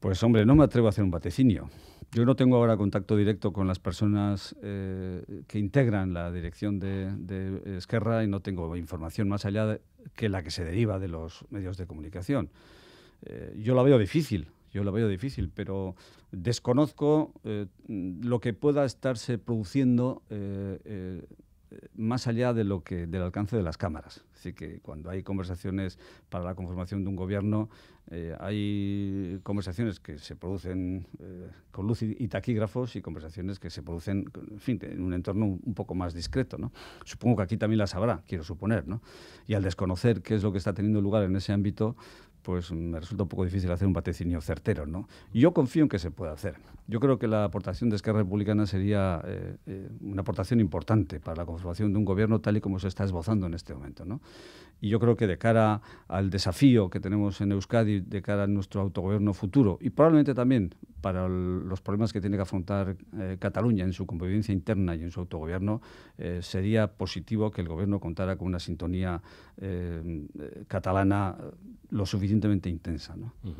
Pues hombre, no me atrevo a hacer un vaticinio. Yo no tengo ahora contacto directo con las personas eh, que integran la dirección de, Esquerra y no tengo información más allá que la que se deriva de los medios de comunicación. Eh, yo la veo difícil, yo la veo difícil, pero desconozco eh, lo que pueda estarse produciendo más allá de lo que, del alcance de las cámaras. Así que cuando hay conversaciones para la conformación de un gobierno, eh, hay conversaciones que se producen eh, con luz y, taquígrafos y conversaciones que se producen en, un entorno un, poco más discreto. ¿no? Supongo que aquí también las habrá, quiero suponer. ¿no? Y al desconocer qué es lo que está teniendo lugar en ese ámbito, pues mm, me resulta un poco difícil hacer un vaticinio certero. ¿no? Yo confío en que se pueda hacer. Yo creo que la aportación de Esquerra Republicana sería eh, eh, una aportación importante para la conformación de un gobierno tal y como se está esbozando en este momento. ¿no? Y yo creo que de cara al desafío que tenemos en Euskadi, de cara a nuestro autogobierno futuro y probablemente también para los problemas que tiene que afrontar eh, Cataluña en su convivencia interna y en su autogobierno, sería positivo que el gobierno contara con una sintonía catalana lo suficientemente intensa. ¿no?